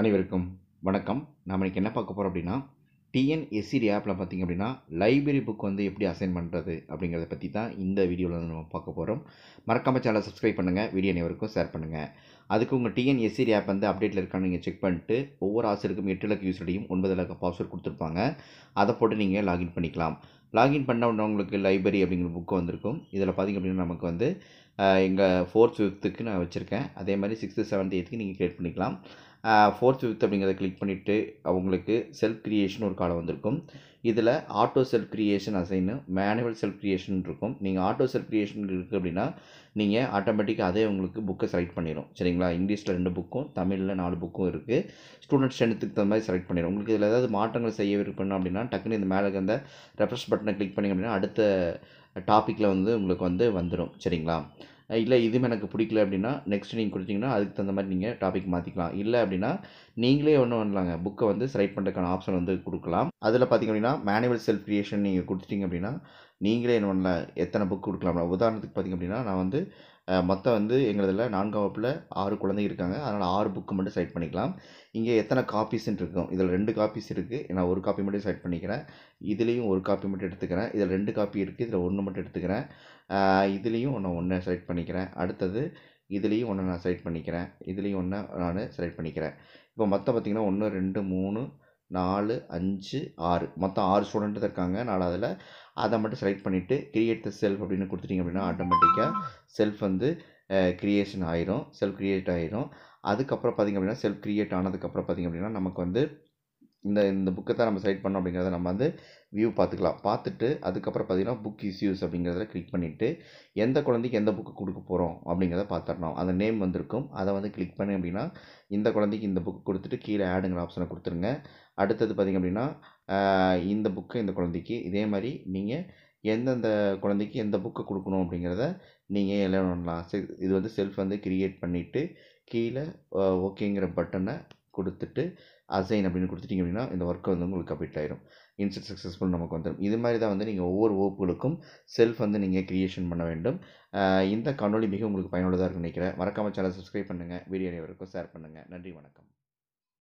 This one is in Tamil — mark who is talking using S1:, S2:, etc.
S1: அனைவருக்கும் வணக்கம் நாம் இன்றைக்கி என்ன பார்க்க போகிறோம் அப்படின்னா டிஎன்எஸ்சி ஆப்பில் பார்த்திங்க அப்படின்னா லைப்ரரி புக் வந்து எப்படி அசைன் பண்ணுறது அப்படிங்கிறத பற்றி தான் இந்த வீடியோவில் நம்ம பார்க்க போகிறோம் மறக்காமல் சேனல் சப்ஸ்கிரைப் பண்ணுங்கள் வீடியோ அனைவருக்கும் ஷேர் பண்ணுங்கள் அதுக்கு உங்கள் டிஎன்எஸ்சி ஆப் வந்து அப்டேட்டில் இருக்கான்னு நீங்கள் செக் பண்ணிட்டு ஒவ்வொரு ஆசிரியருக்கும் எட்டு லக்கு யூஸ் அடையும் ஒன்பது லக்கு பாஸ்வேர்ட் கொடுத்துருப்பாங்க அதை போட்டு நீங்கள் லாகின் பண்ணிக்கலாம் லாகின் பண்ண உடனே உங்களுக்கு லைப்ரரி அப்படிங்கிற புக்கு வந்திருக்கும் இதில் பார்த்திங்க அப்படின்னா நமக்கு வந்து எங்கள் ஃபோர்த் ஃபிஃப்த்துக்கு நான் வச்சுருக்கேன் அதே மாதிரி சிக்ஸ்த்து செவன்த் எய்த்துக்கு நீங்கள் க்ரியேட் பண்ணிக்கலாம் ஃபோர்த் ஃபிஃப்த் அப்படிங்கிறத கிளிக் பண்ணிவிட்டு அவங்களுக்கு செல்ஃப் க்ரியேஷன் ஒரு காலம் வந்திருக்கும் இதில் ஆட்டோ செல்ஃப் க்ரியேஷன் அசைன்னு மேனுவல் செல்ஃப் க்ரியேஷன் இருக்கும் நீங்கள் ஆட்டோ செல்ஃப் க்ரியேஷன் இருக்குது அப்படின்னா நீங்கள் ஆட்டோமேட்டிக்காக அதே உங்களுக்கு புக்கை செலக்ட் பண்ணிடும் சரிங்களா இங்கிலீஷில் ரெண்டு புக்கும் தமிழில் நாலு புக்கும் இருக்குது ஸ்டூடெண்ட் ஸ்ட்ரென்த்துக்கு தகுந்த மாதிரி செலக்ட் பண்ணிடும் உங்களுக்கு இதில் ஏதாவது மாற்றங்கள் செய்ய விருப்பணும் அப்படின்னா டக்குன்னு இந்த மேலே இருந்த ரெஃப்ரெஷ் பட்டனை கிளிக் பண்ணிங்க அப்படின்னா அடுத்த டாப்பிக்கில் வந்து உங்களுக்கு வந்து வந்துடும் சரிங்களா இல்லை இதுவும் எனக்கு பிடிக்கல அப்படின்னா நெக்ஸ்ட் நீங்கள் கொடுத்தீங்கன்னா அதுக்கு தகுந்த மாதிரி நீங்கள் டாபிக் மாற்றிக்கலாம் இல்லை அப்படின்னா நீங்களே ஒன்றும் பண்ணலாங்க புக்கை வந்து செலக்ட் பண்ணுறதுக்கான ஆப்ஷன் வந்து கொடுக்கலாம் அதில் பார்த்திங்க அப்படின்னா மேனுவல் செல்ஃப் கிரியேஷன் நீங்கள் கொடுத்துட்டிங்க அப்படின்னா நீங்களே என்ன பண்ணல எத்தனை புக் கொடுக்கலாம் உதாரணத்துக்கு பார்த்திங்க அப்படின்னா நான் வந்து மொத்தம் வந்து எங்களுதில் நான்காம் வகுப்பில் ஆறு குழந்தைங்க இருக்காங்க அதனால் ஆறு புக்கு மட்டும் செலக்ட் பண்ணிக்கலாம் இங்கே எத்தனை காப்பீஸ்ன்னு இருக்கும் இதில் ரெண்டு காப்பீஸ் இருக்குது நான் ஒரு காப்பி மட்டும் செலக்ட் பண்ணிக்கிறேன் இதுலேயும் ஒரு காப்பி மட்டும் எடுத்துக்கிறேன் இதில் ரெண்டு காப்பி இருக்குது இதில் ஒன்று மட்டும் எடுத்துக்கிறேன் இதுலேயும் நான் ஒன்று செலக்ட் பண்ணிக்கிறேன் அடுத்தது இதுலேயும் ஒன்று நான் செலக்ட் பண்ணிக்கிறேன் இதுலேயும் ஒன்று நான் செலக்ட் பண்ணிக்கிறேன் இப்போ மொத்தம் பார்த்திங்கன்னா ஒன்று ரெண்டு மூணு நாலு அஞ்சு ஆறு மொத்தம் ஆறு ஸ்டூடெண்ட்டு தான் இருக்காங்க அதில் அதை மட்டும் செலக்ட் பண்ணிவிட்டு கிரியேட் த செல்ஃப் அப்படின்னு கொடுத்துட்டிங்க அப்படின்னா ஆட்டோமேட்டிக்காக செல்ஃப் வந்து க்ரியேஷன் ஆயிரும் செல்ஃப் க்ரியேட் ஆயிரும் அதுக்கப்புறம் பார்த்திங்க அப்படின்னா செல்ஃப் க்ரியேட் ஆனதுக்கப்புறம் பார்த்திங்க அப்படின்னா நமக்கு வந்து இந்த இந்த புக்கை தான் நம்ம செலக்ட் பண்ணோம் அப்படிங்கிறத நம்ம வந்து வியூ பார்த்துக்கலாம் பார்த்துட்டு அதுக்கப்புறம் பார்த்திங்கன்னா புக் இஸ்யூஸ் அப்படிங்கிறத கிளிக் பண்ணிவிட்டு எந்த குழந்தைக்கு எந்த புக்கு கொடுக்க போகிறோம் அப்படிங்கிறத பார்த்துடணும் அந்த நேம் வந்திருக்கும் அதை வந்து கிளிக் பண்ணி அப்படின்னா இந்த குழந்தைக்கு இந்த புக்கு கொடுத்துட்டு கீழே ஆடுங்கிற ஆப்ஷனை கொடுத்துருங்க அடுத்தது பார்த்திங்க அப்படின்னா இந்த புக்கு இந்த குழந்தைக்கு இதே மாதிரி நீங்கள் எந்தெந்த குழந்தைக்கு எந்த புக்கை கொடுக்கணும் அப்படிங்கிறத நீங்கள் எல்லாம் பண்ணலாம் இது வந்து செல்ஃப் வந்து க்ரியேட் பண்ணிவிட்டு கீழே ஓகேங்கிற பட்டனை கொடுத்துட்டு அசைன் அப்படின்னு கொடுத்துட்டிங்க அப்படின்னா இந்த ஒர்க் வந்து உங்களுக்கு கம்ப்ளீட் ஆகிடும் இன்செட் சக்ஸஸ்ஃபுல் நமக்கு வந்துடும் இது மாதிரி தான் வந்து நீங்கள் ஒவ்வொரு ஓப்புகளுக்கும் செல்ஃப் வந்து நீங்கள் க்ரியேஷன் பண்ண வேண்டும் இந்த காணொலி மிக உங்களுக்கு பயனுள்ளதாக இருக்குன்னு நினைக்கிறேன் மறக்காமல் சேனல் சப்ஸ்கிரைப் பண்ணுங்கள் வீடியோ அனைவருக்கும் ஷேர் பண்ணுங்கள் நன்றி வணக்கம்